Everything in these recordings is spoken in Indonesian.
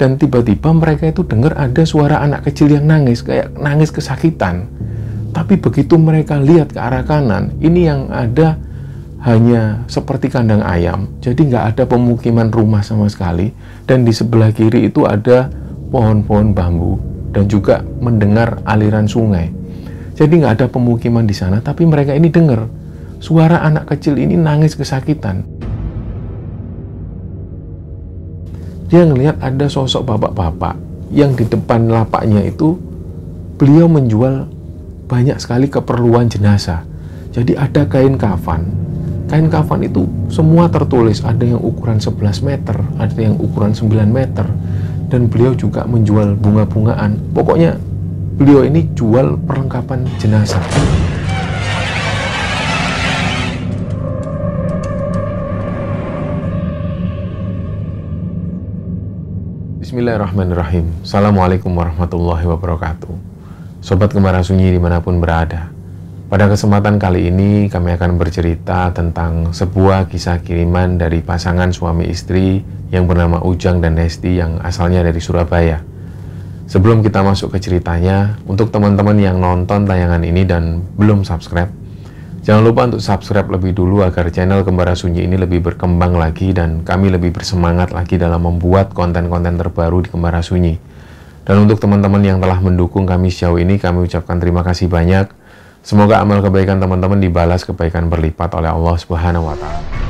dan tiba-tiba mereka itu dengar ada suara anak kecil yang nangis kayak nangis kesakitan tapi begitu mereka lihat ke arah kanan ini yang ada hanya seperti kandang ayam jadi nggak ada pemukiman rumah sama sekali dan di sebelah kiri itu ada pohon-pohon bambu dan juga mendengar aliran sungai jadi nggak ada pemukiman di sana tapi mereka ini dengar suara anak kecil ini nangis kesakitan dia ngelihat ada sosok bapak-bapak yang di depan lapaknya itu beliau menjual banyak sekali keperluan jenazah. Jadi ada kain kafan. Kain kafan itu semua tertulis, ada yang ukuran 11 meter, ada yang ukuran 9 meter. Dan beliau juga menjual bunga-bungaan. Pokoknya beliau ini jual perlengkapan jenazah. Bismillahirrahmanirrahim. Assalamualaikum warahmatullahi wabarakatuh. Sobat Kemara Sunyi dimanapun berada. Pada kesempatan kali ini kami akan bercerita tentang sebuah kisah kiriman dari pasangan suami istri yang bernama Ujang dan Nesti yang asalnya dari Surabaya. Sebelum kita masuk ke ceritanya, untuk teman-teman yang nonton tayangan ini dan belum subscribe, Jangan lupa untuk subscribe lebih dulu agar channel Kembara Sunyi ini lebih berkembang lagi dan kami lebih bersemangat lagi dalam membuat konten-konten terbaru di Kembara Sunyi. Dan untuk teman-teman yang telah mendukung kami sejauh ini, kami ucapkan terima kasih banyak. Semoga amal kebaikan teman-teman dibalas kebaikan berlipat oleh Allah Subhanahu wa taala.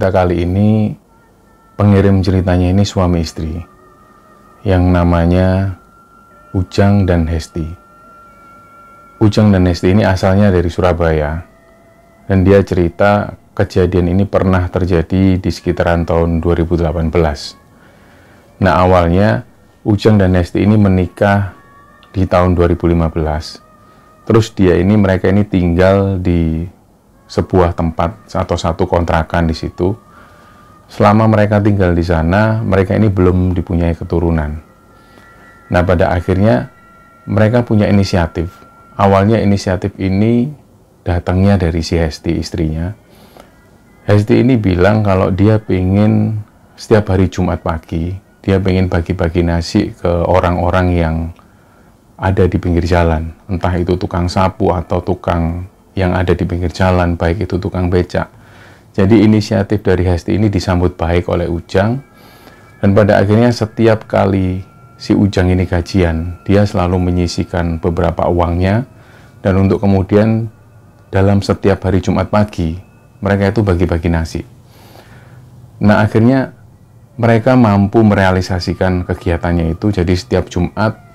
cerita kali ini, pengirim ceritanya ini suami istri yang namanya Ujang dan Hesti. Ujang dan Hesti ini asalnya dari Surabaya dan dia cerita kejadian ini pernah terjadi di sekitaran tahun 2018. Nah awalnya Ujang dan Hesti ini menikah di tahun 2015. Terus dia ini mereka ini tinggal di sebuah tempat atau satu kontrakan di situ. Selama mereka tinggal di sana, mereka ini belum dipunyai keturunan. Nah, pada akhirnya mereka punya inisiatif. Awalnya inisiatif ini datangnya dari si Hesti istrinya. Hesti ini bilang kalau dia pengen setiap hari Jumat pagi, dia pengen bagi-bagi nasi ke orang-orang yang ada di pinggir jalan. Entah itu tukang sapu atau tukang yang ada di pinggir jalan, baik itu tukang becak. Jadi inisiatif dari Hesti ini disambut baik oleh Ujang, dan pada akhirnya setiap kali si Ujang ini gajian, dia selalu menyisikan beberapa uangnya, dan untuk kemudian dalam setiap hari Jumat pagi, mereka itu bagi-bagi nasi. Nah akhirnya mereka mampu merealisasikan kegiatannya itu, jadi setiap Jumat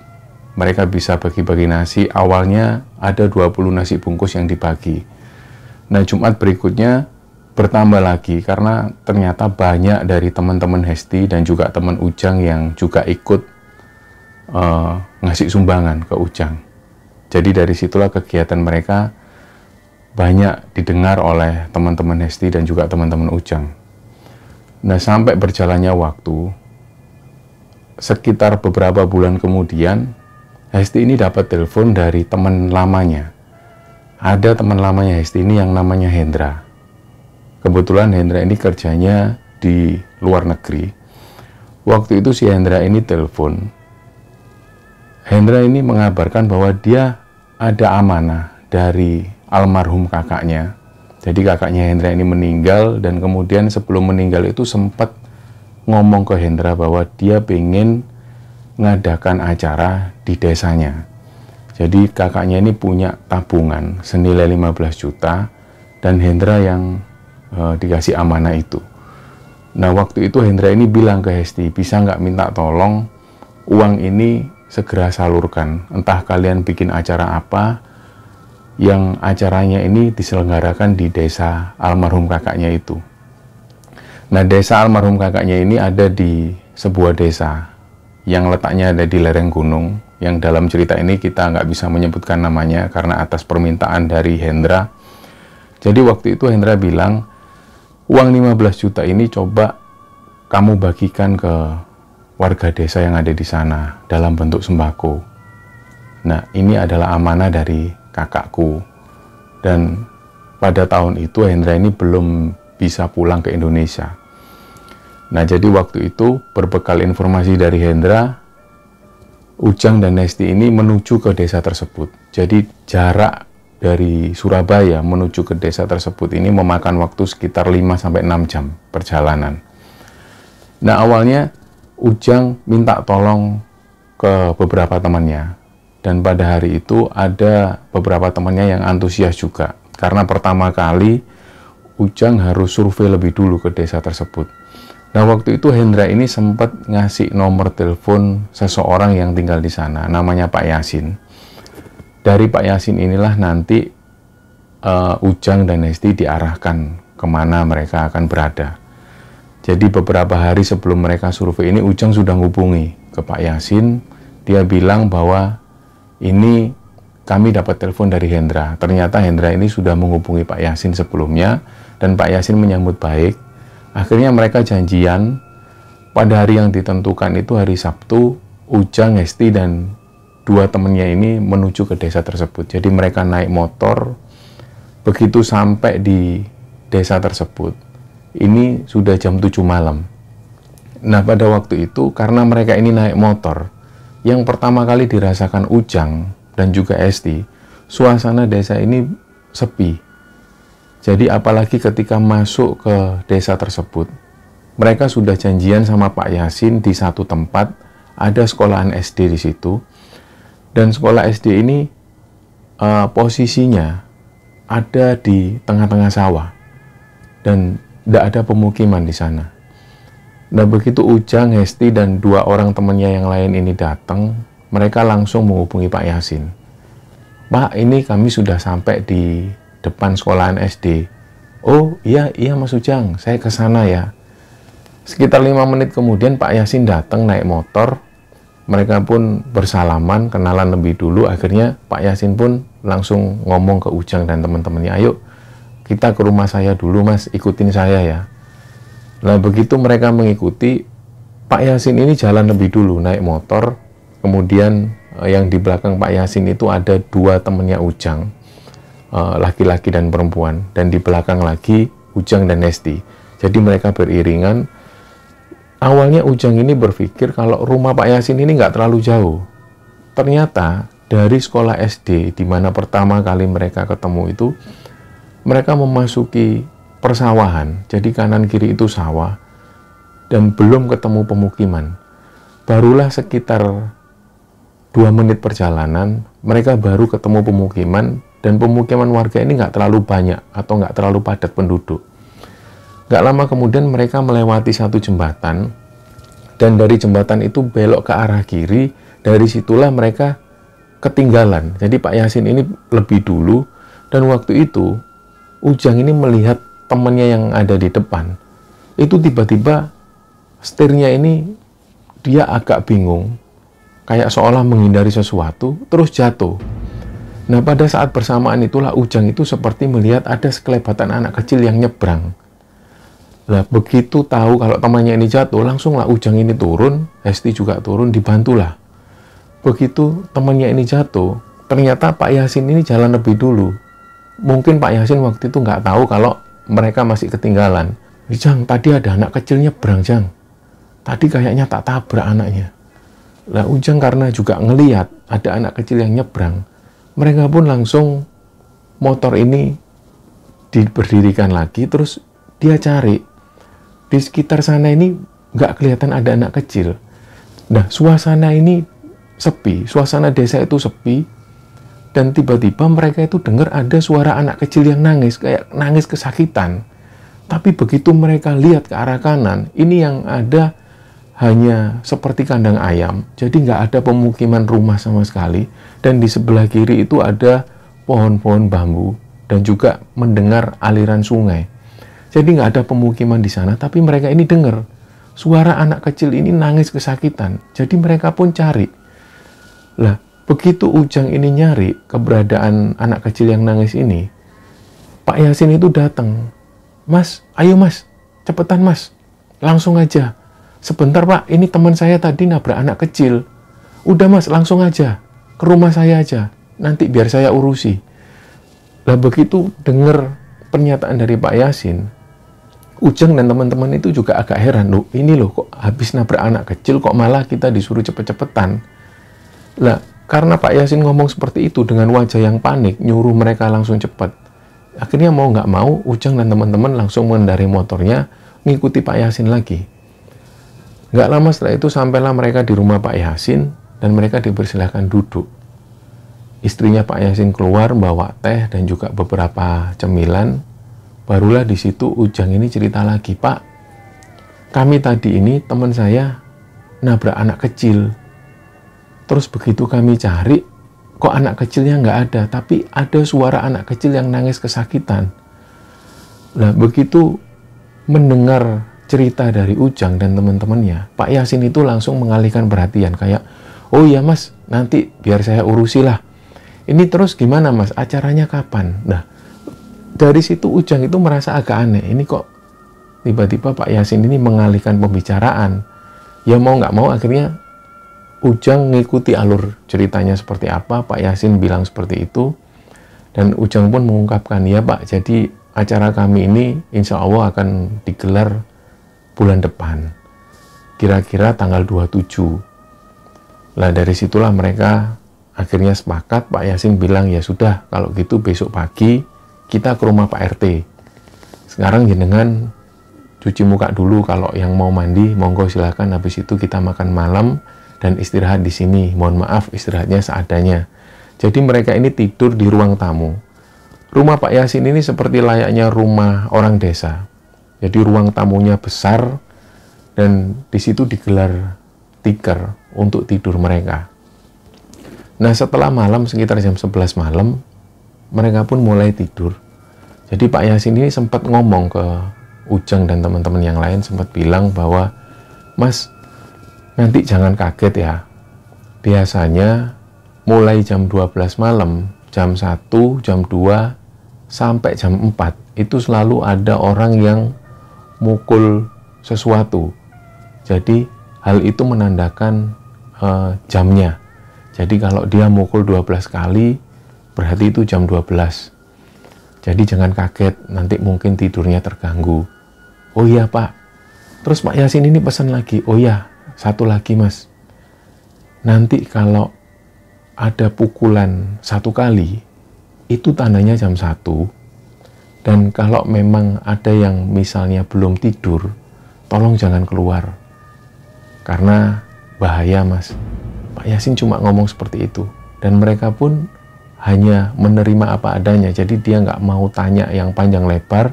mereka bisa bagi-bagi nasi. Awalnya ada 20 nasi bungkus yang dibagi. Nah, Jumat berikutnya bertambah lagi karena ternyata banyak dari teman-teman Hesti dan juga teman Ujang yang juga ikut uh, ngasih sumbangan ke Ujang. Jadi dari situlah kegiatan mereka banyak didengar oleh teman-teman Hesti dan juga teman-teman Ujang. Nah, sampai berjalannya waktu, sekitar beberapa bulan kemudian, Hesti ini dapat telepon dari teman lamanya. Ada teman lamanya Hesti ini yang namanya Hendra. Kebetulan Hendra ini kerjanya di luar negeri. Waktu itu si Hendra ini telepon. Hendra ini mengabarkan bahwa dia ada amanah dari almarhum kakaknya. Jadi kakaknya Hendra ini meninggal dan kemudian sebelum meninggal itu sempat ngomong ke Hendra bahwa dia pengen mengadakan acara di desanya. Jadi kakaknya ini punya tabungan senilai 15 juta dan Hendra yang e, dikasih amanah itu. Nah waktu itu Hendra ini bilang ke Hesti, bisa nggak minta tolong uang ini segera salurkan. Entah kalian bikin acara apa, yang acaranya ini diselenggarakan di desa almarhum kakaknya itu. Nah desa almarhum kakaknya ini ada di sebuah desa yang letaknya ada di lereng gunung, yang dalam cerita ini kita nggak bisa menyebutkan namanya karena atas permintaan dari Hendra. Jadi waktu itu Hendra bilang, uang 15 juta ini coba kamu bagikan ke warga desa yang ada di sana dalam bentuk sembako. Nah, ini adalah amanah dari kakakku. Dan pada tahun itu Hendra ini belum bisa pulang ke Indonesia Nah, jadi waktu itu berbekal informasi dari Hendra, Ujang dan Nesti ini menuju ke desa tersebut. Jadi jarak dari Surabaya menuju ke desa tersebut ini memakan waktu sekitar 5 sampai 6 jam perjalanan. Nah, awalnya Ujang minta tolong ke beberapa temannya. Dan pada hari itu ada beberapa temannya yang antusias juga. Karena pertama kali Ujang harus survei lebih dulu ke desa tersebut Nah waktu itu Hendra ini sempat ngasih nomor telepon seseorang yang tinggal di sana, namanya Pak Yasin. Dari Pak Yasin inilah nanti uh, Ujang dan Nesti diarahkan kemana mereka akan berada. Jadi beberapa hari sebelum mereka survei ini Ujang sudah ngubungi ke Pak Yasin. Dia bilang bahwa ini kami dapat telepon dari Hendra. Ternyata Hendra ini sudah menghubungi Pak Yasin sebelumnya dan Pak Yasin menyambut baik Akhirnya mereka janjian pada hari yang ditentukan itu hari Sabtu, Ujang, Hesti, dan dua temannya ini menuju ke desa tersebut. Jadi mereka naik motor, begitu sampai di desa tersebut, ini sudah jam 7 malam. Nah pada waktu itu karena mereka ini naik motor, yang pertama kali dirasakan Ujang dan juga Esti, suasana desa ini sepi, jadi apalagi ketika masuk ke desa tersebut, mereka sudah janjian sama Pak Yasin di satu tempat, ada sekolahan SD di situ, dan sekolah SD ini uh, posisinya ada di tengah-tengah sawah dan tidak ada pemukiman di sana. Nah begitu Ujang, Hesti, dan dua orang temannya yang lain ini datang, mereka langsung menghubungi Pak Yasin. Pak, ini kami sudah sampai di depan sekolahan SD. Oh iya, iya Mas Ujang, saya ke sana ya. Sekitar lima menit kemudian Pak Yasin datang naik motor. Mereka pun bersalaman, kenalan lebih dulu. Akhirnya Pak Yasin pun langsung ngomong ke Ujang dan teman-temannya, ayo kita ke rumah saya dulu mas, ikutin saya ya. Nah begitu mereka mengikuti, Pak Yasin ini jalan lebih dulu naik motor. Kemudian eh, yang di belakang Pak Yasin itu ada dua temannya Ujang Eh, laki-laki dan perempuan dan di belakang lagi Ujang dan Nesti. Jadi mereka beriringan. Awalnya Ujang ini berpikir kalau rumah Pak Yasin ini nggak terlalu jauh. Ternyata dari sekolah SD di mana pertama kali mereka ketemu itu mereka memasuki persawahan. Jadi kanan kiri itu sawah dan belum ketemu pemukiman. Barulah sekitar dua menit perjalanan mereka baru ketemu pemukiman dan pemukiman warga ini nggak terlalu banyak atau nggak terlalu padat penduduk. Nggak lama kemudian mereka melewati satu jembatan dan dari jembatan itu belok ke arah kiri. Dari situlah mereka ketinggalan. Jadi Pak Yasin ini lebih dulu dan waktu itu Ujang ini melihat temannya yang ada di depan. Itu tiba-tiba setirnya ini dia agak bingung kayak seolah menghindari sesuatu terus jatuh. Nah, pada saat bersamaan itulah Ujang itu seperti melihat ada sekelebatan anak kecil yang nyebrang. Nah begitu tahu kalau temannya ini jatuh, langsunglah Ujang ini turun, Hesti juga turun, dibantulah. Begitu temannya ini jatuh, ternyata Pak Yasin ini jalan lebih dulu. Mungkin Pak Yasin waktu itu nggak tahu kalau mereka masih ketinggalan. Ujang tadi ada anak kecil nyebrang, Jang. Tadi kayaknya tak tabrak anaknya. Lah Ujang karena juga ngeliat ada anak kecil yang nyebrang, mereka pun langsung motor ini diberdirikan lagi terus dia cari di sekitar sana ini nggak kelihatan ada anak kecil nah suasana ini sepi suasana desa itu sepi dan tiba-tiba mereka itu dengar ada suara anak kecil yang nangis kayak nangis kesakitan tapi begitu mereka lihat ke arah kanan ini yang ada hanya seperti kandang ayam jadi nggak ada pemukiman rumah sama sekali dan di sebelah kiri itu ada pohon-pohon bambu dan juga mendengar aliran sungai. Jadi nggak ada pemukiman di sana, tapi mereka ini dengar suara anak kecil ini nangis kesakitan. Jadi mereka pun cari. Lah, begitu Ujang ini nyari keberadaan anak kecil yang nangis ini, Pak Yasin itu datang. Mas, ayo mas, cepetan mas, langsung aja. Sebentar pak, ini teman saya tadi nabrak anak kecil. Udah mas, langsung aja ke rumah saya aja, nanti biar saya urusi. Lah begitu dengar pernyataan dari Pak Yasin, Ujang dan teman-teman itu juga agak heran, loh ini loh kok habis nabrak anak kecil kok malah kita disuruh cepet-cepetan. Lah karena Pak Yasin ngomong seperti itu dengan wajah yang panik, nyuruh mereka langsung cepet Akhirnya mau nggak mau, Ujang dan teman-teman langsung mengendari motornya, ngikuti Pak Yasin lagi. Gak lama setelah itu sampailah mereka di rumah Pak Yasin, dan mereka dipersilahkan duduk. Istrinya Pak Yasin keluar bawa teh dan juga beberapa cemilan. Barulah di situ Ujang ini cerita lagi, Pak, kami tadi ini teman saya nabrak anak kecil. Terus begitu kami cari, kok anak kecilnya nggak ada, tapi ada suara anak kecil yang nangis kesakitan. Nah, begitu mendengar cerita dari Ujang dan teman-temannya, Pak Yasin itu langsung mengalihkan perhatian kayak, oh iya mas nanti biar saya urusi lah ini terus gimana mas acaranya kapan nah dari situ Ujang itu merasa agak aneh ini kok tiba-tiba Pak Yasin ini mengalihkan pembicaraan ya mau nggak mau akhirnya Ujang ngikuti alur ceritanya seperti apa Pak Yasin bilang seperti itu dan Ujang pun mengungkapkan ya Pak jadi acara kami ini insya Allah akan digelar bulan depan kira-kira tanggal 27 Nah dari situlah mereka akhirnya sepakat Pak Yasin bilang ya sudah kalau gitu besok pagi kita ke rumah Pak RT. Sekarang jenengan cuci muka dulu kalau yang mau mandi monggo silakan habis itu kita makan malam dan istirahat di sini. Mohon maaf istirahatnya seadanya. Jadi mereka ini tidur di ruang tamu. Rumah Pak Yasin ini seperti layaknya rumah orang desa. Jadi ruang tamunya besar dan di situ digelar tikar untuk tidur mereka. Nah setelah malam sekitar jam 11 malam, mereka pun mulai tidur. Jadi Pak Yasin ini sempat ngomong ke Ujang dan teman-teman yang lain sempat bilang bahwa Mas, nanti jangan kaget ya. Biasanya mulai jam 12 malam, jam 1, jam 2, sampai jam 4 itu selalu ada orang yang mukul sesuatu. Jadi hal itu menandakan uh, jamnya. Jadi kalau dia mukul 12 kali, berarti itu jam 12. Jadi jangan kaget, nanti mungkin tidurnya terganggu. Oh iya pak, terus Pak Yasin ini pesan lagi, oh iya satu lagi mas. Nanti kalau ada pukulan satu kali, itu tandanya jam 1. Dan kalau memang ada yang misalnya belum tidur, tolong jangan keluar. Karena bahaya mas. Pak Yasin cuma ngomong seperti itu. Dan mereka pun hanya menerima apa adanya. Jadi dia nggak mau tanya yang panjang lebar.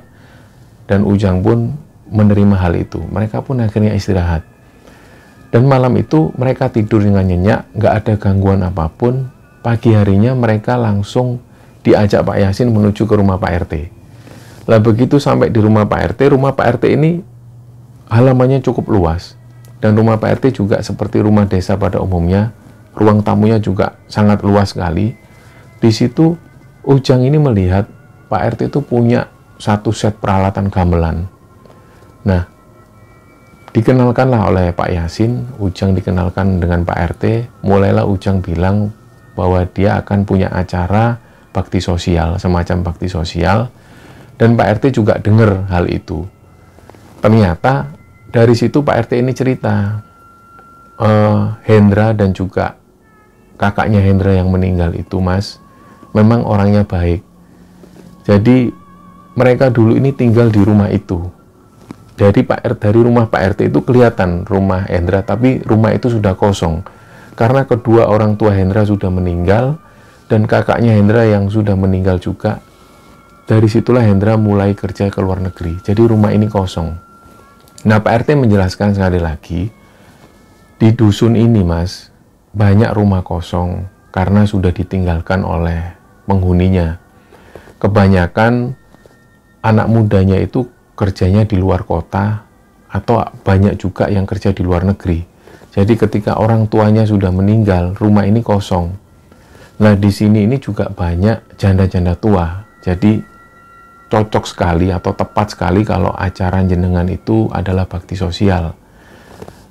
Dan Ujang pun menerima hal itu. Mereka pun akhirnya istirahat. Dan malam itu mereka tidur dengan nyenyak, nggak ada gangguan apapun. Pagi harinya mereka langsung diajak Pak Yasin menuju ke rumah Pak RT. Lah begitu sampai di rumah Pak RT, rumah Pak RT ini halamannya cukup luas dan rumah Pak RT juga seperti rumah desa pada umumnya, ruang tamunya juga sangat luas sekali. Di situ Ujang ini melihat Pak RT itu punya satu set peralatan gamelan. Nah, dikenalkanlah oleh Pak Yasin, Ujang dikenalkan dengan Pak RT, mulailah Ujang bilang bahwa dia akan punya acara bakti sosial, semacam bakti sosial, dan Pak RT juga dengar hal itu. Ternyata dari situ Pak RT ini cerita uh, Hendra dan juga kakaknya Hendra yang meninggal itu mas memang orangnya baik jadi mereka dulu ini tinggal di rumah itu dari Pak RT dari rumah Pak RT itu kelihatan rumah Hendra tapi rumah itu sudah kosong karena kedua orang tua Hendra sudah meninggal dan kakaknya Hendra yang sudah meninggal juga dari situlah Hendra mulai kerja ke luar negeri jadi rumah ini kosong Nah Pak RT menjelaskan sekali lagi, di dusun ini mas, banyak rumah kosong karena sudah ditinggalkan oleh penghuninya. Kebanyakan anak mudanya itu kerjanya di luar kota atau banyak juga yang kerja di luar negeri. Jadi ketika orang tuanya sudah meninggal, rumah ini kosong. Nah di sini ini juga banyak janda-janda tua. Jadi cocok sekali atau tepat sekali kalau acara jenengan itu adalah bakti sosial.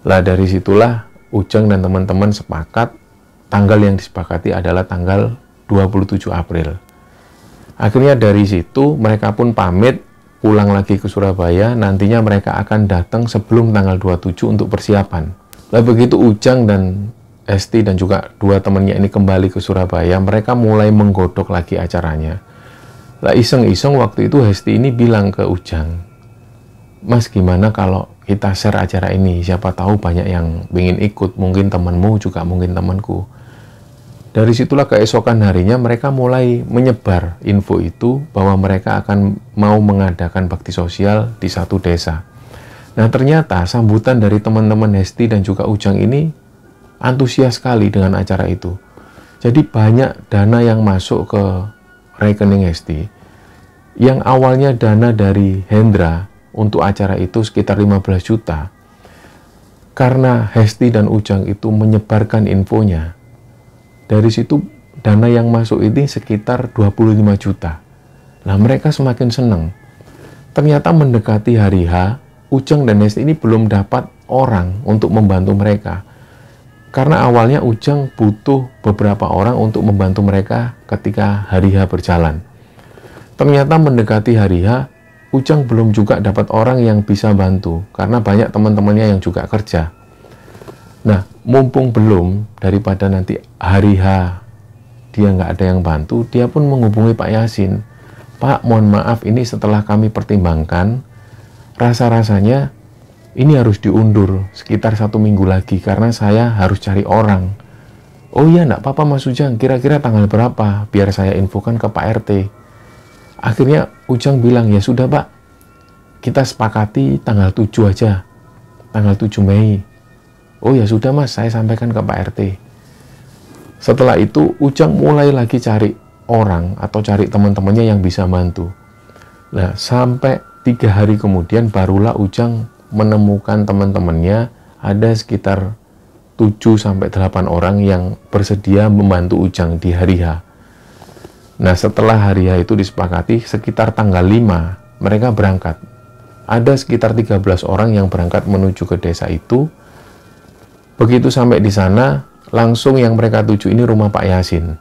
Lah dari situlah Ujang dan teman-teman sepakat tanggal yang disepakati adalah tanggal 27 April. Akhirnya dari situ mereka pun pamit pulang lagi ke Surabaya, nantinya mereka akan datang sebelum tanggal 27 untuk persiapan. lah begitu Ujang dan Esti dan juga dua temannya ini kembali ke Surabaya, mereka mulai menggodok lagi acaranya. Lah iseng-iseng waktu itu Hesti ini bilang ke Ujang, Mas gimana kalau kita share acara ini? Siapa tahu banyak yang ingin ikut, mungkin temanmu juga mungkin temanku. Dari situlah keesokan harinya mereka mulai menyebar info itu bahwa mereka akan mau mengadakan bakti sosial di satu desa. Nah ternyata sambutan dari teman-teman Hesti dan juga Ujang ini antusias sekali dengan acara itu. Jadi banyak dana yang masuk ke rekening Hesti yang awalnya dana dari Hendra untuk acara itu sekitar 15 juta karena Hesti dan Ujang itu menyebarkan infonya dari situ dana yang masuk ini sekitar 25 juta nah mereka semakin senang ternyata mendekati hari H Ujang dan Hesti ini belum dapat orang untuk membantu mereka karena awalnya Ujang butuh beberapa orang untuk membantu mereka ketika hari H berjalan. Ternyata mendekati hari H, Ujang belum juga dapat orang yang bisa bantu karena banyak teman-temannya yang juga kerja. Nah, mumpung belum, daripada nanti hari H dia nggak ada yang bantu, dia pun menghubungi Pak Yasin. Pak, mohon maaf ini setelah kami pertimbangkan, rasa-rasanya ini harus diundur sekitar satu minggu lagi karena saya harus cari orang. Oh iya, enggak apa-apa Mas Ujang, kira-kira tanggal berapa? Biar saya infokan ke Pak RT. Akhirnya Ujang bilang, ya sudah Pak, kita sepakati tanggal 7 aja, tanggal 7 Mei. Oh ya sudah Mas, saya sampaikan ke Pak RT. Setelah itu Ujang mulai lagi cari orang atau cari teman-temannya yang bisa bantu. Nah, sampai tiga hari kemudian barulah Ujang menemukan teman-temannya ada sekitar 7 sampai 8 orang yang bersedia membantu Ujang di hari H. Nah, setelah hari H itu disepakati sekitar tanggal 5 mereka berangkat. Ada sekitar 13 orang yang berangkat menuju ke desa itu. Begitu sampai di sana, langsung yang mereka tuju ini rumah Pak Yasin.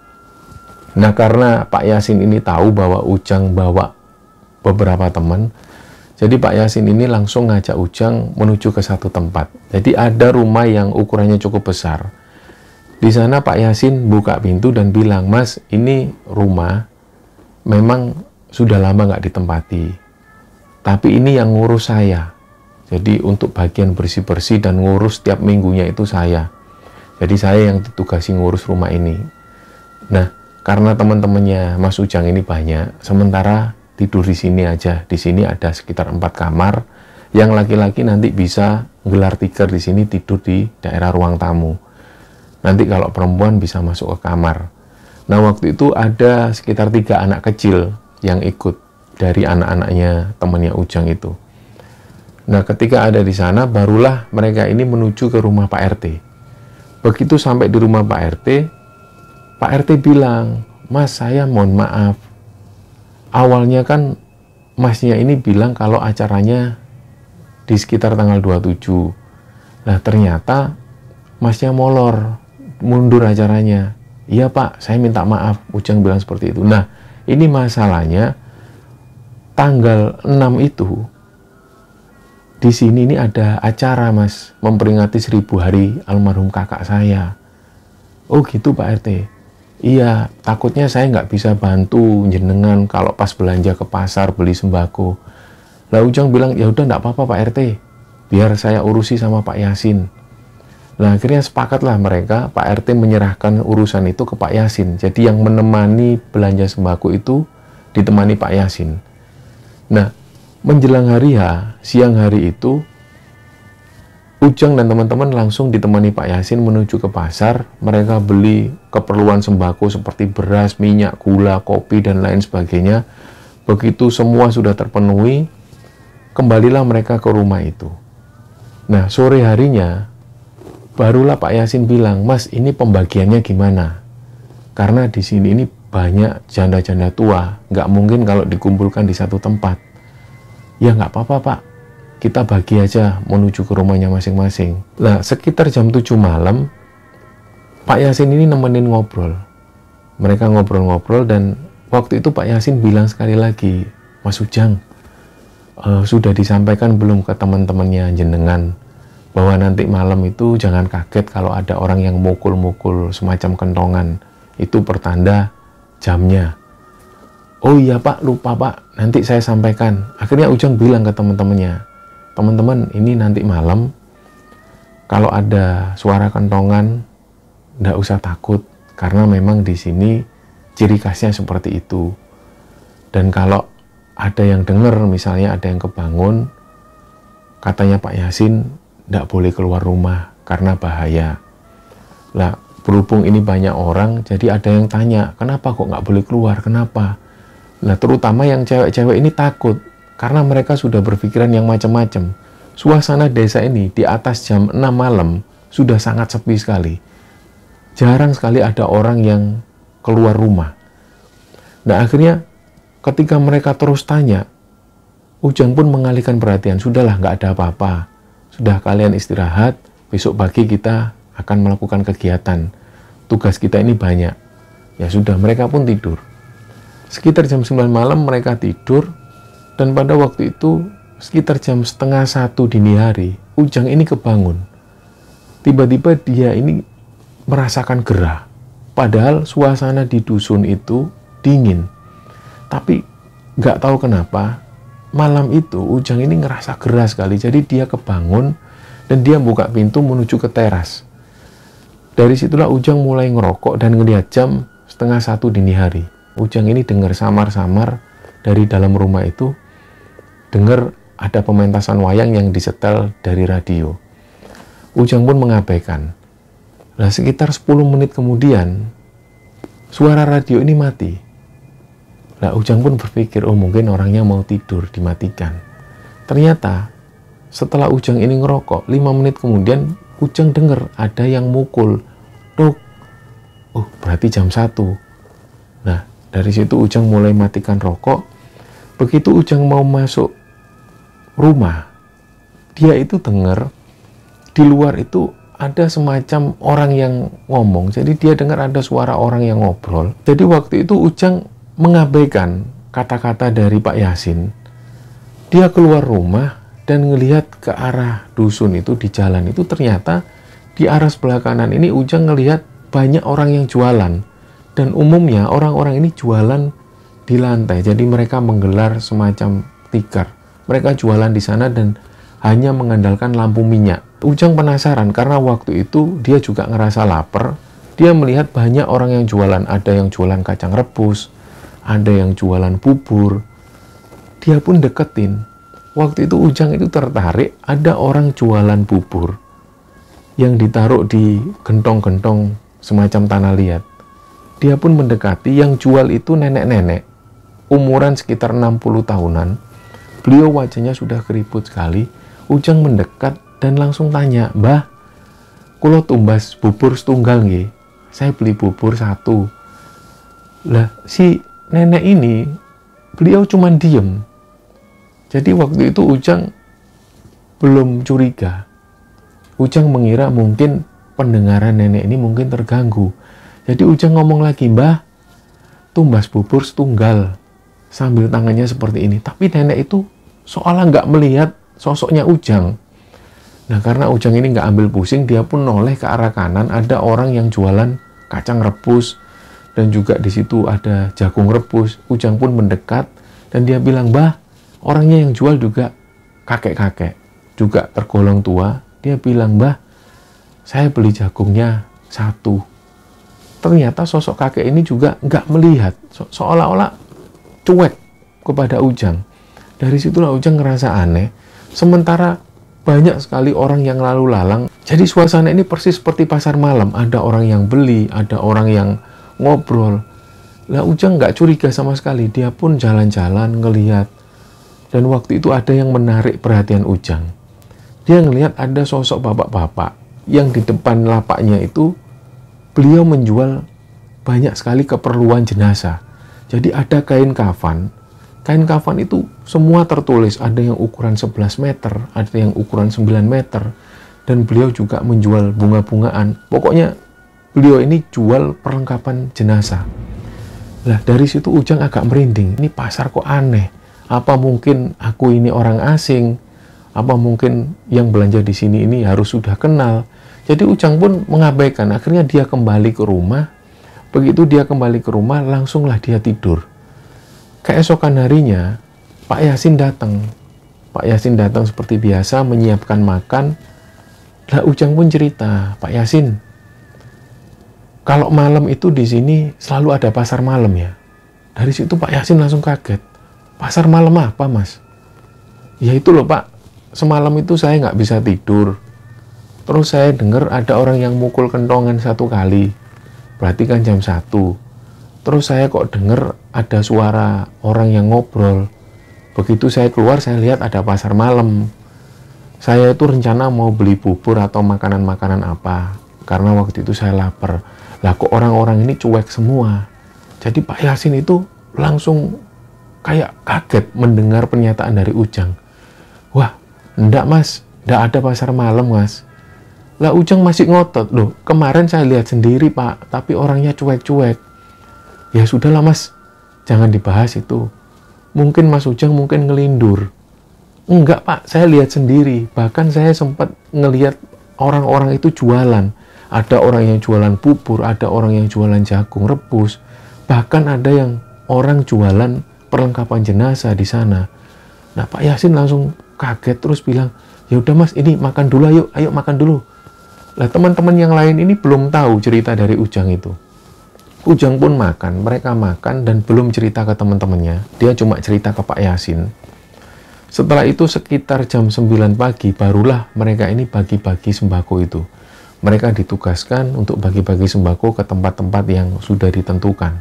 Nah, karena Pak Yasin ini tahu bahwa Ujang bawa beberapa teman, jadi Pak Yasin ini langsung ngajak Ujang menuju ke satu tempat. Jadi ada rumah yang ukurannya cukup besar. Di sana Pak Yasin buka pintu dan bilang, Mas, ini rumah memang sudah lama nggak ditempati. Tapi ini yang ngurus saya. Jadi untuk bagian bersih-bersih dan ngurus setiap minggunya itu saya. Jadi saya yang ditugasi ngurus rumah ini. Nah, karena teman-temannya Mas Ujang ini banyak, sementara tidur di sini aja. Di sini ada sekitar empat kamar. Yang laki-laki nanti bisa gelar tikar di sini tidur di daerah ruang tamu. Nanti kalau perempuan bisa masuk ke kamar. Nah waktu itu ada sekitar tiga anak kecil yang ikut dari anak-anaknya temannya Ujang itu. Nah ketika ada di sana barulah mereka ini menuju ke rumah Pak RT. Begitu sampai di rumah Pak RT, Pak RT bilang, Mas saya mohon maaf, awalnya kan masnya ini bilang kalau acaranya di sekitar tanggal 27. Nah, ternyata masnya molor, mundur acaranya. Iya pak, saya minta maaf. Ujang bilang seperti itu. Nah, ini masalahnya tanggal 6 itu di sini ini ada acara mas memperingati seribu hari almarhum kakak saya. Oh gitu Pak RT. Iya, takutnya saya nggak bisa bantu jenengan kalau pas belanja ke pasar beli sembako. Lah Ujang bilang, ya udah nggak apa-apa Pak RT, biar saya urusi sama Pak Yasin. Nah akhirnya sepakatlah mereka, Pak RT menyerahkan urusan itu ke Pak Yasin. Jadi yang menemani belanja sembako itu ditemani Pak Yasin. Nah, menjelang hari ya, siang hari itu, Ujang dan teman-teman langsung ditemani Pak Yasin menuju ke pasar. Mereka beli keperluan sembako seperti beras, minyak, gula, kopi, dan lain sebagainya. Begitu semua sudah terpenuhi, kembalilah mereka ke rumah itu. Nah, sore harinya, barulah Pak Yasin bilang, Mas, ini pembagiannya gimana? Karena di sini ini banyak janda-janda tua, nggak mungkin kalau dikumpulkan di satu tempat. Ya nggak apa-apa, Pak kita bagi aja menuju ke rumahnya masing-masing. Nah, sekitar jam 7 malam, Pak Yasin ini nemenin ngobrol. Mereka ngobrol-ngobrol dan waktu itu Pak Yasin bilang sekali lagi, Mas Ujang, uh, sudah disampaikan belum ke teman-temannya jenengan bahwa nanti malam itu jangan kaget kalau ada orang yang mukul-mukul semacam kentongan. Itu pertanda jamnya. Oh iya pak, lupa pak, nanti saya sampaikan. Akhirnya Ujang bilang ke teman-temannya, teman-teman ini nanti malam kalau ada suara kentongan ndak usah takut karena memang di sini ciri khasnya seperti itu dan kalau ada yang dengar misalnya ada yang kebangun katanya Pak Yasin ndak boleh keluar rumah karena bahaya lah berhubung ini banyak orang jadi ada yang tanya kenapa kok nggak boleh keluar kenapa Nah terutama yang cewek-cewek ini takut karena mereka sudah berpikiran yang macam-macam. Suasana desa ini di atas jam 6 malam sudah sangat sepi sekali. Jarang sekali ada orang yang keluar rumah. Nah akhirnya ketika mereka terus tanya, Ujang pun mengalihkan perhatian, sudahlah nggak ada apa-apa. Sudah kalian istirahat, besok pagi kita akan melakukan kegiatan. Tugas kita ini banyak. Ya sudah, mereka pun tidur. Sekitar jam 9 malam mereka tidur, dan pada waktu itu, sekitar jam setengah satu dini hari, Ujang ini kebangun. Tiba-tiba dia ini merasakan gerah. Padahal suasana di dusun itu dingin. Tapi nggak tahu kenapa, malam itu Ujang ini ngerasa gerah sekali. Jadi dia kebangun dan dia buka pintu menuju ke teras. Dari situlah Ujang mulai ngerokok dan ngelihat jam setengah satu dini hari. Ujang ini dengar samar-samar dari dalam rumah itu dengar ada pementasan wayang yang disetel dari radio. Ujang pun mengabaikan. Nah, sekitar 10 menit kemudian, suara radio ini mati. Nah, Ujang pun berpikir, oh mungkin orangnya mau tidur, dimatikan. Ternyata, setelah Ujang ini ngerokok, 5 menit kemudian Ujang dengar ada yang mukul. Tuk. Oh, berarti jam 1. Nah, dari situ Ujang mulai matikan rokok. Begitu Ujang mau masuk rumah, dia itu dengar di luar itu ada semacam orang yang ngomong. Jadi dia dengar ada suara orang yang ngobrol. Jadi waktu itu Ujang mengabaikan kata-kata dari Pak Yasin. Dia keluar rumah dan ngelihat ke arah dusun itu di jalan itu ternyata di arah sebelah kanan ini Ujang ngelihat banyak orang yang jualan. Dan umumnya orang-orang ini jualan di lantai. Jadi mereka menggelar semacam tikar mereka jualan di sana dan hanya mengandalkan lampu minyak. Ujang penasaran karena waktu itu dia juga ngerasa lapar. Dia melihat banyak orang yang jualan. Ada yang jualan kacang rebus, ada yang jualan bubur. Dia pun deketin. Waktu itu Ujang itu tertarik ada orang jualan bubur yang ditaruh di gentong-gentong semacam tanah liat. Dia pun mendekati yang jual itu nenek-nenek, umuran sekitar 60 tahunan, Beliau wajahnya sudah keriput sekali. Ujang mendekat dan langsung tanya, Mbah, kulo tumbas bubur setunggal nggih. Saya beli bubur satu. Lah, si nenek ini, beliau cuma diem. Jadi waktu itu Ujang belum curiga. Ujang mengira mungkin pendengaran nenek ini mungkin terganggu. Jadi Ujang ngomong lagi, Mbah, tumbas bubur setunggal sambil tangannya seperti ini. Tapi nenek itu seolah nggak melihat sosoknya Ujang. Nah karena Ujang ini nggak ambil pusing, dia pun noleh ke arah kanan. Ada orang yang jualan kacang rebus dan juga di situ ada jagung rebus. Ujang pun mendekat dan dia bilang, "Bah, orangnya yang jual juga kakek-kakek, juga tergolong tua." Dia bilang, "Bah, saya beli jagungnya satu." Ternyata sosok kakek ini juga nggak melihat, seolah-olah cuek kepada Ujang. Dari situlah Ujang ngerasa aneh. Sementara banyak sekali orang yang lalu lalang. Jadi suasana ini persis seperti pasar malam. Ada orang yang beli, ada orang yang ngobrol. Lah Ujang nggak curiga sama sekali. Dia pun jalan-jalan ngeliat. Dan waktu itu ada yang menarik perhatian Ujang. Dia ngelihat ada sosok bapak-bapak yang di depan lapaknya itu beliau menjual banyak sekali keperluan jenazah. Jadi ada kain kafan, kain kafan itu semua tertulis, ada yang ukuran 11 meter, ada yang ukuran 9 meter, dan beliau juga menjual bunga-bungaan. Pokoknya beliau ini jual perlengkapan jenazah. Lah dari situ Ujang agak merinding, ini pasar kok aneh, apa mungkin aku ini orang asing, apa mungkin yang belanja di sini ini harus sudah kenal. Jadi Ujang pun mengabaikan, akhirnya dia kembali ke rumah Begitu dia kembali ke rumah, langsunglah dia tidur. Keesokan harinya, Pak Yasin datang. Pak Yasin datang seperti biasa, menyiapkan makan. Lah Ujang pun cerita, Pak Yasin, kalau malam itu di sini selalu ada pasar malam ya. Dari situ Pak Yasin langsung kaget. Pasar malam apa mas? Ya itu loh Pak, semalam itu saya nggak bisa tidur. Terus saya dengar ada orang yang mukul kentongan satu kali berarti kan jam 1 terus saya kok dengar ada suara orang yang ngobrol begitu saya keluar saya lihat ada pasar malam saya itu rencana mau beli bubur atau makanan-makanan apa karena waktu itu saya lapar lah kok orang-orang ini cuek semua jadi Pak Yasin itu langsung kayak kaget mendengar pernyataan dari Ujang wah ndak mas ndak ada pasar malam mas lah Ujang masih ngotot. Loh, kemarin saya lihat sendiri, Pak. Tapi orangnya cuek-cuek. Ya sudahlah, Mas. Jangan dibahas itu. Mungkin Mas Ujang mungkin ngelindur. Enggak, Pak. Saya lihat sendiri. Bahkan saya sempat ngelihat orang-orang itu jualan. Ada orang yang jualan bubur, ada orang yang jualan jagung rebus. Bahkan ada yang orang jualan perlengkapan jenazah di sana. Nah, Pak Yasin langsung kaget terus bilang, "Ya udah Mas, ini makan dulu ayo, ayo makan dulu." Nah, teman-teman yang lain ini belum tahu cerita dari Ujang itu. Ujang pun makan, mereka makan dan belum cerita ke teman-temannya. Dia cuma cerita ke Pak Yasin. Setelah itu sekitar jam 9 pagi barulah mereka ini bagi-bagi sembako itu. Mereka ditugaskan untuk bagi-bagi sembako ke tempat-tempat yang sudah ditentukan.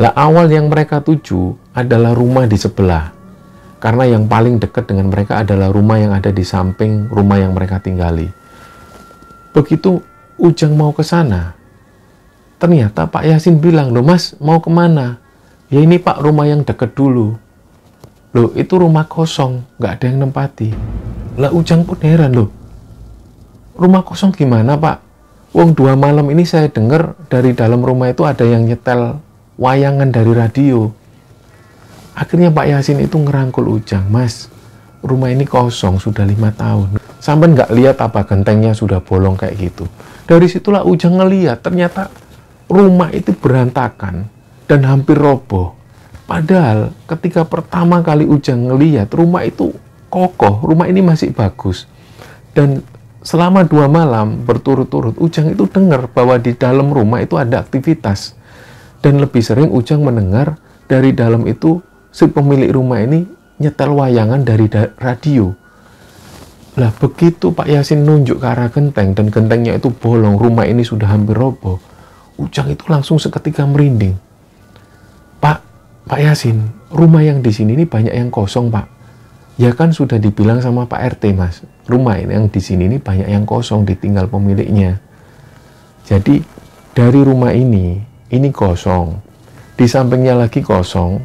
Lah awal yang mereka tuju adalah rumah di sebelah. Karena yang paling dekat dengan mereka adalah rumah yang ada di samping rumah yang mereka tinggali. Begitu Ujang mau ke sana, ternyata Pak Yasin bilang, loh mas mau kemana? Ya ini pak rumah yang deket dulu. Loh itu rumah kosong, nggak ada yang nempati. Lah Ujang pun heran loh, rumah kosong gimana pak? Wong dua malam ini saya dengar dari dalam rumah itu ada yang nyetel wayangan dari radio. Akhirnya Pak Yasin itu ngerangkul Ujang, Mas, rumah ini kosong sudah lima tahun. Sampai nggak lihat apa gentengnya sudah bolong kayak gitu. Dari situlah Ujang ngeliat, ternyata rumah itu berantakan dan hampir roboh. Padahal ketika pertama kali Ujang ngeliat, rumah itu kokoh, rumah ini masih bagus. Dan selama dua malam berturut-turut, Ujang itu dengar bahwa di dalam rumah itu ada aktivitas. Dan lebih sering Ujang mendengar dari dalam itu si pemilik rumah ini nyetel wayangan dari radio. Lah begitu Pak Yasin nunjuk ke arah genteng dan gentengnya itu bolong, rumah ini sudah hampir roboh. Ujang itu langsung seketika merinding. Pak, Pak Yasin, rumah yang di sini ini banyak yang kosong Pak. Ya kan sudah dibilang sama Pak RT Mas, rumah ini yang di sini ini banyak yang kosong ditinggal pemiliknya. Jadi dari rumah ini, ini kosong. Di sampingnya lagi kosong.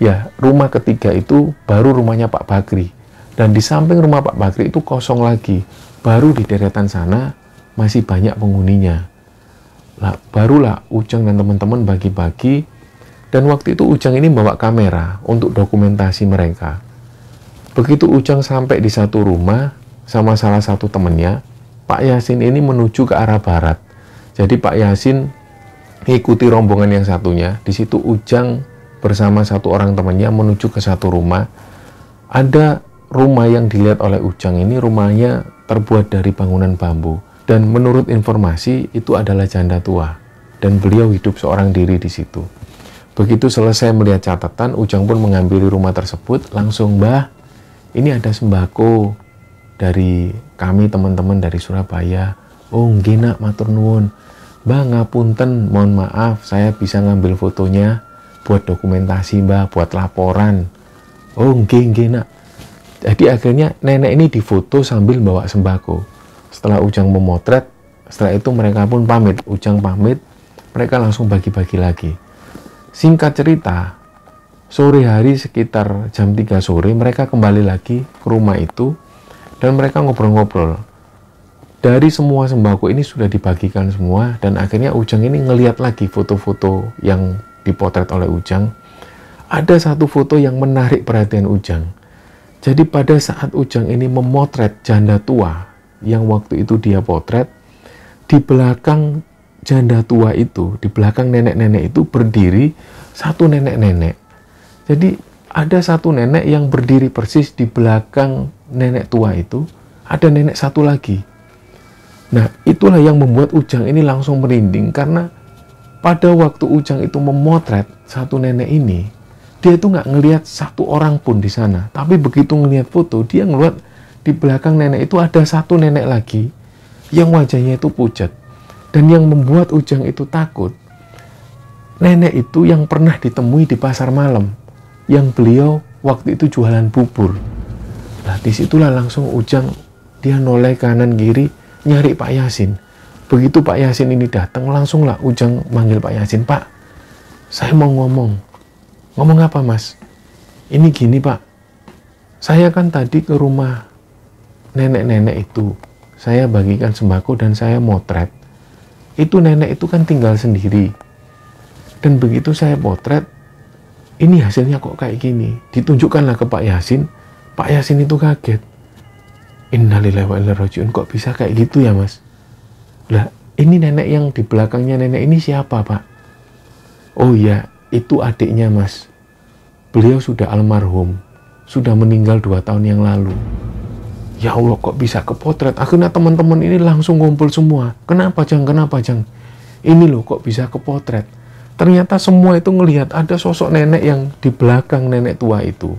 Ya, rumah ketiga itu baru rumahnya Pak Bakri dan di samping rumah Pak Bakri itu kosong lagi. Baru di deretan sana masih banyak penghuninya. Lah, barulah Ujang dan teman-teman bagi-bagi. Dan waktu itu Ujang ini bawa kamera untuk dokumentasi mereka. Begitu Ujang sampai di satu rumah sama salah satu temannya, Pak Yasin ini menuju ke arah barat. Jadi Pak Yasin ikuti rombongan yang satunya. Di situ Ujang bersama satu orang temannya menuju ke satu rumah. Ada rumah yang dilihat oleh Ujang ini rumahnya terbuat dari bangunan bambu dan menurut informasi itu adalah janda tua dan beliau hidup seorang diri di situ. Begitu selesai melihat catatan, Ujang pun mengambil rumah tersebut langsung, "Mbah, ini ada sembako dari kami teman-teman dari Surabaya." "Oh, nggih nak, matur nuwun." "Mbah, ngapunten, mohon maaf, saya bisa ngambil fotonya buat dokumentasi, Mbah, buat laporan." "Oh, nggih, nggih nak." Jadi akhirnya nenek ini difoto sambil bawa sembako. Setelah Ujang memotret, setelah itu mereka pun pamit. Ujang pamit, mereka langsung bagi-bagi lagi. Singkat cerita, sore hari sekitar jam 3 sore mereka kembali lagi ke rumah itu dan mereka ngobrol-ngobrol. Dari semua sembako ini sudah dibagikan semua dan akhirnya Ujang ini ngeliat lagi foto-foto yang dipotret oleh Ujang. Ada satu foto yang menarik perhatian Ujang. Jadi pada saat Ujang ini memotret janda tua yang waktu itu dia potret, di belakang janda tua itu, di belakang nenek-nenek itu berdiri satu nenek-nenek. Jadi ada satu nenek yang berdiri persis di belakang nenek tua itu, ada nenek satu lagi. Nah, itulah yang membuat Ujang ini langsung merinding karena pada waktu Ujang itu memotret satu nenek ini, dia itu nggak ngelihat satu orang pun di sana. Tapi begitu ngelihat foto, dia ngeliat di belakang nenek itu ada satu nenek lagi yang wajahnya itu pucat. Dan yang membuat Ujang itu takut, nenek itu yang pernah ditemui di pasar malam, yang beliau waktu itu jualan bubur. Nah disitulah langsung Ujang dia noleh kanan kiri nyari Pak Yasin. Begitu Pak Yasin ini datang, langsunglah Ujang manggil Pak Yasin, Pak, saya mau ngomong Ngomong apa mas? Ini gini pak, saya kan tadi ke rumah nenek-nenek itu. Saya bagikan sembako dan saya motret. Itu nenek itu kan tinggal sendiri. Dan begitu saya potret, ini hasilnya kok kayak gini. Ditunjukkanlah ke Pak Yasin. Pak Yasin itu kaget. Innalillahi wa Kok bisa kayak gitu ya mas? Lah, ini nenek yang di belakangnya nenek ini siapa pak? Oh iya, itu adiknya mas. Beliau sudah almarhum, sudah meninggal dua tahun yang lalu. Ya Allah kok bisa kepotret? Akhirnya teman-teman ini langsung ngumpul semua. Kenapa Jang? Kenapa Jang? Ini loh kok bisa kepotret? Ternyata semua itu ngelihat ada sosok nenek yang di belakang nenek tua itu.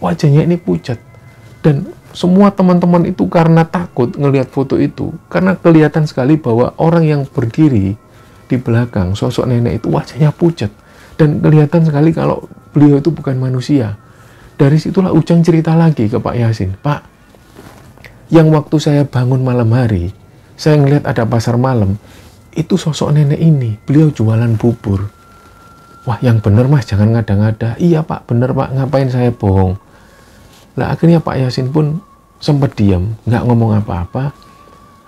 Wajahnya ini pucat. Dan semua teman-teman itu karena takut ngelihat foto itu. Karena kelihatan sekali bahwa orang yang berdiri di belakang sosok nenek itu wajahnya pucat dan kelihatan sekali kalau beliau itu bukan manusia. Dari situlah Ujang cerita lagi ke Pak Yasin, Pak, yang waktu saya bangun malam hari, saya ngelihat ada pasar malam, itu sosok nenek ini, beliau jualan bubur. Wah yang benar mas, jangan ngada-ngada. Iya pak, benar pak, ngapain saya bohong. Lah akhirnya Pak Yasin pun sempat diam, nggak ngomong apa-apa.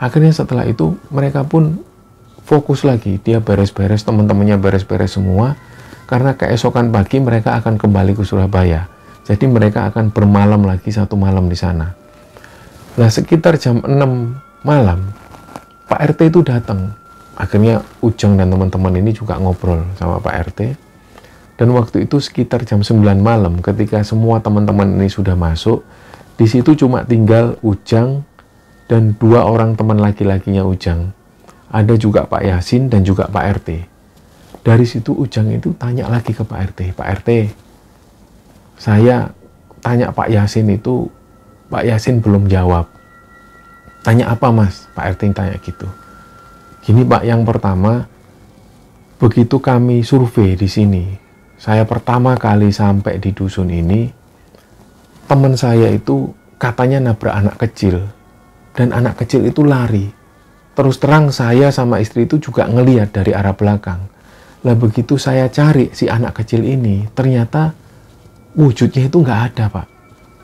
Akhirnya setelah itu mereka pun fokus lagi, dia beres-beres, teman-temannya beres-beres semua karena keesokan pagi mereka akan kembali ke Surabaya. Jadi mereka akan bermalam lagi satu malam di sana. Nah sekitar jam 6 malam, Pak RT itu datang. Akhirnya Ujang dan teman-teman ini juga ngobrol sama Pak RT. Dan waktu itu sekitar jam 9 malam ketika semua teman-teman ini sudah masuk, di situ cuma tinggal Ujang dan dua orang teman laki-lakinya Ujang. Ada juga Pak Yasin dan juga Pak RT. Dari situ Ujang itu tanya lagi ke Pak RT, Pak RT, saya tanya Pak Yasin itu, Pak Yasin belum jawab. Tanya apa mas? Pak RT yang tanya gitu. Gini Pak, yang pertama, begitu kami survei di sini, saya pertama kali sampai di dusun ini, teman saya itu katanya nabrak anak kecil. Dan anak kecil itu lari. Terus terang saya sama istri itu juga ngelihat dari arah belakang. Lah begitu saya cari si anak kecil ini, ternyata wujudnya itu nggak ada Pak.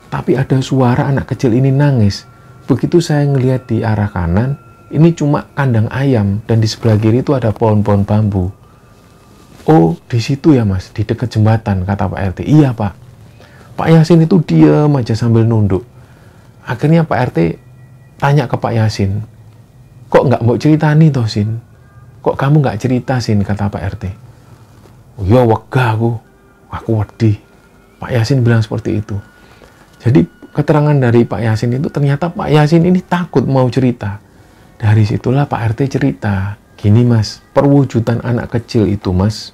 Tapi ada suara anak kecil ini nangis. Begitu saya ngelihat di arah kanan, ini cuma kandang ayam dan di sebelah kiri itu ada pohon-pohon bambu. Oh, di situ ya mas, di dekat jembatan, kata Pak RT. Iya pak. Pak Yasin itu diam aja sambil nunduk. Akhirnya Pak RT tanya ke Pak Yasin, kok nggak mau cerita nih toh Sin? kok kamu nggak cerita sih ini kata Pak RT oh, ya wegah aku aku wedi Pak Yasin bilang seperti itu jadi keterangan dari Pak Yasin itu ternyata Pak Yasin ini takut mau cerita dari situlah Pak RT cerita gini mas perwujudan anak kecil itu mas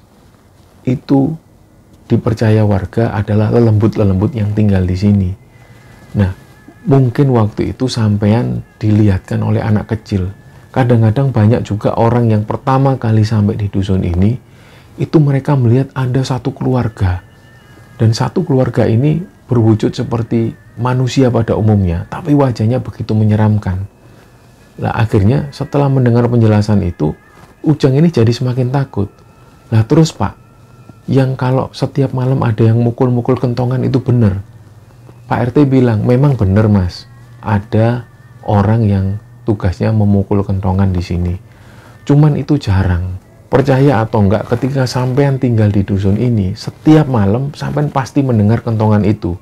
itu dipercaya warga adalah lelembut-lelembut yang tinggal di sini nah mungkin waktu itu sampean dilihatkan oleh anak kecil kadang-kadang banyak juga orang yang pertama kali sampai di dusun ini itu mereka melihat ada satu keluarga dan satu keluarga ini berwujud seperti manusia pada umumnya tapi wajahnya begitu menyeramkan lah akhirnya setelah mendengar penjelasan itu Ujang ini jadi semakin takut lah terus pak yang kalau setiap malam ada yang mukul-mukul kentongan itu benar Pak RT bilang memang benar mas ada orang yang tugasnya memukul kentongan di sini. Cuman itu jarang. Percaya atau enggak, ketika sampean tinggal di dusun ini, setiap malam sampean pasti mendengar kentongan itu.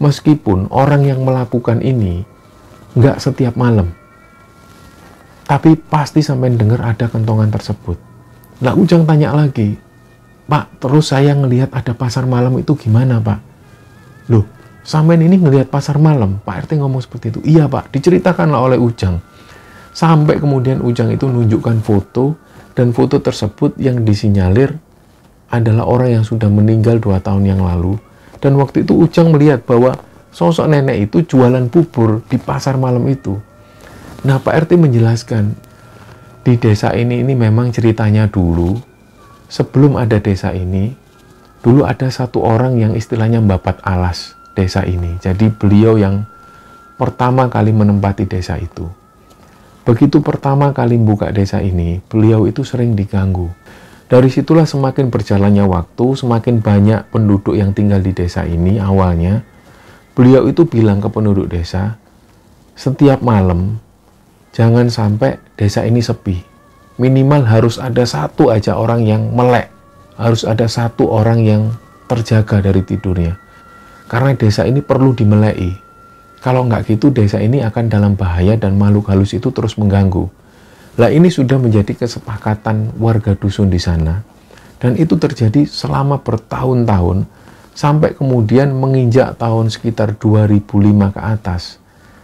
Meskipun orang yang melakukan ini enggak setiap malam. Tapi pasti sampean dengar ada kentongan tersebut. Nah, Ujang tanya lagi, Pak, terus saya ngelihat ada pasar malam itu gimana, Pak? Loh, sampean ini ngelihat pasar malam, Pak RT ngomong seperti itu. Iya, Pak, diceritakanlah oleh Ujang sampai kemudian Ujang itu nunjukkan foto dan foto tersebut yang disinyalir adalah orang yang sudah meninggal dua tahun yang lalu dan waktu itu Ujang melihat bahwa sosok nenek itu jualan bubur di pasar malam itu nah Pak RT menjelaskan di desa ini ini memang ceritanya dulu sebelum ada desa ini dulu ada satu orang yang istilahnya mbapat Alas desa ini jadi beliau yang pertama kali menempati desa itu Begitu pertama kali buka desa ini, beliau itu sering diganggu. Dari situlah semakin berjalannya waktu, semakin banyak penduduk yang tinggal di desa ini awalnya. Beliau itu bilang ke penduduk desa, setiap malam jangan sampai desa ini sepi. Minimal harus ada satu aja orang yang melek. Harus ada satu orang yang terjaga dari tidurnya. Karena desa ini perlu dimelei. Kalau nggak gitu desa ini akan dalam bahaya dan makhluk halus itu terus mengganggu. Lah ini sudah menjadi kesepakatan warga dusun di sana. Dan itu terjadi selama bertahun-tahun sampai kemudian menginjak tahun sekitar 2005 ke atas.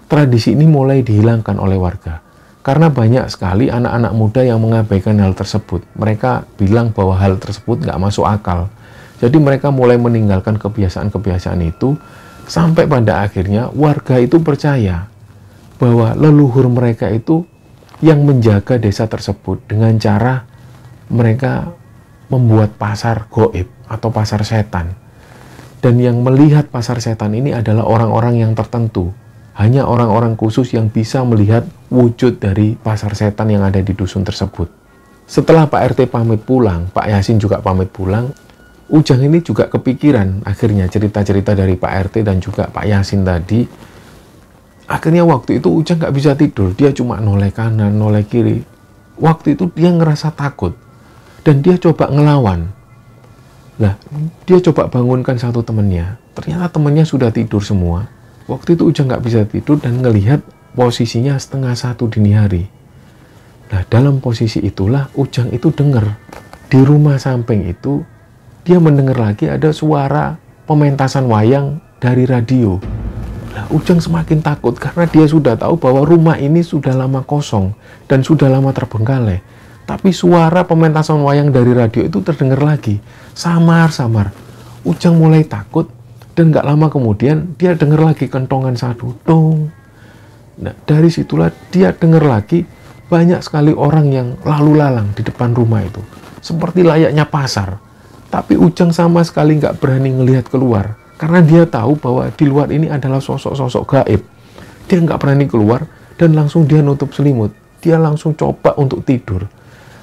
Tradisi ini mulai dihilangkan oleh warga. Karena banyak sekali anak-anak muda yang mengabaikan hal tersebut. Mereka bilang bahwa hal tersebut nggak masuk akal. Jadi mereka mulai meninggalkan kebiasaan-kebiasaan itu Sampai pada akhirnya warga itu percaya bahwa leluhur mereka itu yang menjaga desa tersebut dengan cara mereka membuat pasar goib atau pasar setan. Dan yang melihat pasar setan ini adalah orang-orang yang tertentu. Hanya orang-orang khusus yang bisa melihat wujud dari pasar setan yang ada di dusun tersebut. Setelah Pak RT pamit pulang, Pak Yasin juga pamit pulang, Ujang ini juga kepikiran akhirnya cerita-cerita dari Pak RT dan juga Pak Yasin tadi. Akhirnya waktu itu Ujang nggak bisa tidur, dia cuma noleh kanan, noleh kiri. Waktu itu dia ngerasa takut dan dia coba ngelawan. lah dia coba bangunkan satu temennya. Ternyata temennya sudah tidur semua. Waktu itu Ujang nggak bisa tidur dan ngelihat posisinya setengah satu dini hari. Nah, dalam posisi itulah Ujang itu dengar di rumah samping itu dia mendengar lagi ada suara pementasan wayang dari radio. Nah, Ujang semakin takut karena dia sudah tahu bahwa rumah ini sudah lama kosong dan sudah lama terbengkalai. Tapi suara pementasan wayang dari radio itu terdengar lagi, samar-samar. Ujang mulai takut dan gak lama kemudian dia dengar lagi kentongan satu dong. Nah, dari situlah dia dengar lagi banyak sekali orang yang lalu lalang di depan rumah itu. Seperti layaknya pasar. Tapi Ujang sama sekali nggak berani ngelihat keluar. Karena dia tahu bahwa di luar ini adalah sosok-sosok gaib. Dia nggak berani keluar dan langsung dia nutup selimut. Dia langsung coba untuk tidur.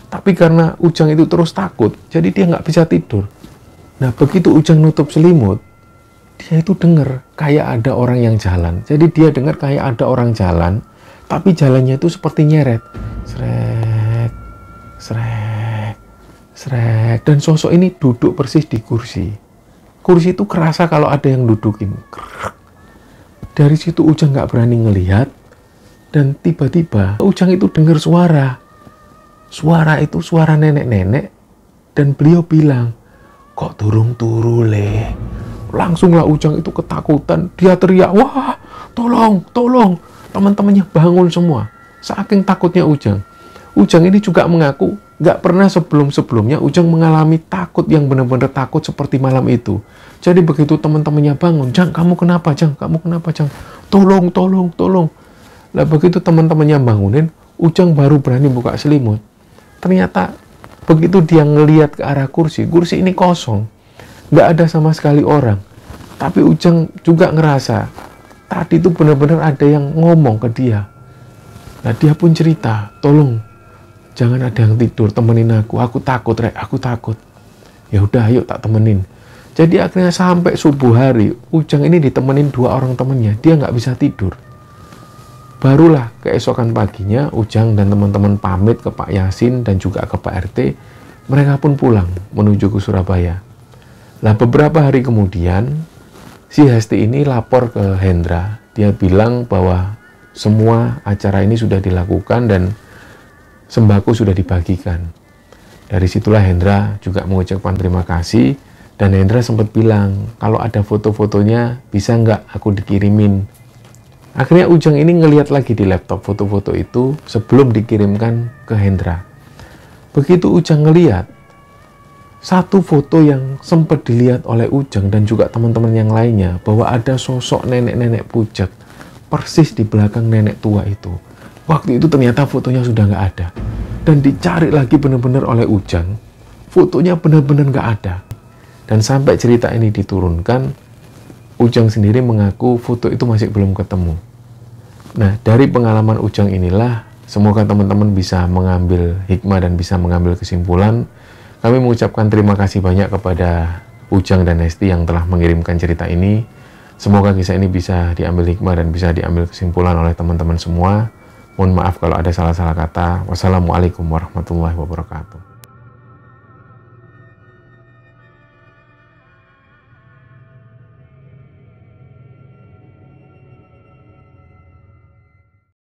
Tapi karena Ujang itu terus takut, jadi dia nggak bisa tidur. Nah, begitu Ujang nutup selimut, dia itu dengar kayak ada orang yang jalan. Jadi dia dengar kayak ada orang jalan, tapi jalannya itu seperti nyeret. Seret, seret, Srek. Dan sosok ini duduk persis di kursi. Kursi itu kerasa kalau ada yang dudukin. Dari situ Ujang nggak berani ngelihat. Dan tiba-tiba Ujang itu dengar suara. Suara itu suara nenek-nenek. Dan beliau bilang, kok turung turu leh. Langsunglah Ujang itu ketakutan. Dia teriak, wah tolong, tolong. Teman-temannya bangun semua. Saking takutnya Ujang. Ujang ini juga mengaku Gak pernah sebelum-sebelumnya Ujang mengalami takut yang benar-benar takut seperti malam itu. Jadi begitu teman-temannya bangun, Jang kamu kenapa Jang, kamu kenapa Jang, tolong, tolong, tolong. nah begitu teman-temannya bangunin, Ujang baru berani buka selimut. Ternyata begitu dia ngeliat ke arah kursi, kursi ini kosong. Gak ada sama sekali orang. Tapi Ujang juga ngerasa, tadi itu benar-benar ada yang ngomong ke dia. Nah dia pun cerita, tolong jangan ada yang tidur temenin aku aku takut rek aku takut ya udah ayo tak temenin jadi akhirnya sampai subuh hari Ujang ini ditemenin dua orang temennya dia nggak bisa tidur barulah keesokan paginya Ujang dan teman-teman pamit ke Pak Yasin dan juga ke Pak RT mereka pun pulang menuju ke Surabaya lah beberapa hari kemudian si Hesti ini lapor ke Hendra dia bilang bahwa semua acara ini sudah dilakukan dan sembako sudah dibagikan. Dari situlah Hendra juga mengucapkan terima kasih dan Hendra sempat bilang kalau ada foto-fotonya bisa nggak aku dikirimin. Akhirnya Ujang ini ngeliat lagi di laptop foto-foto itu sebelum dikirimkan ke Hendra. Begitu Ujang ngeliat, satu foto yang sempat dilihat oleh Ujang dan juga teman-teman yang lainnya bahwa ada sosok nenek-nenek pucat persis di belakang nenek tua itu. Waktu itu ternyata fotonya sudah nggak ada. Dan dicari lagi benar-benar oleh Ujang, fotonya benar-benar nggak ada. Dan sampai cerita ini diturunkan, Ujang sendiri mengaku foto itu masih belum ketemu. Nah, dari pengalaman Ujang inilah, semoga teman-teman bisa mengambil hikmah dan bisa mengambil kesimpulan. Kami mengucapkan terima kasih banyak kepada Ujang dan Nesti yang telah mengirimkan cerita ini. Semoga kisah ini bisa diambil hikmah dan bisa diambil kesimpulan oleh teman-teman semua. Mohon maaf kalau ada salah-salah kata. Wassalamualaikum warahmatullahi wabarakatuh.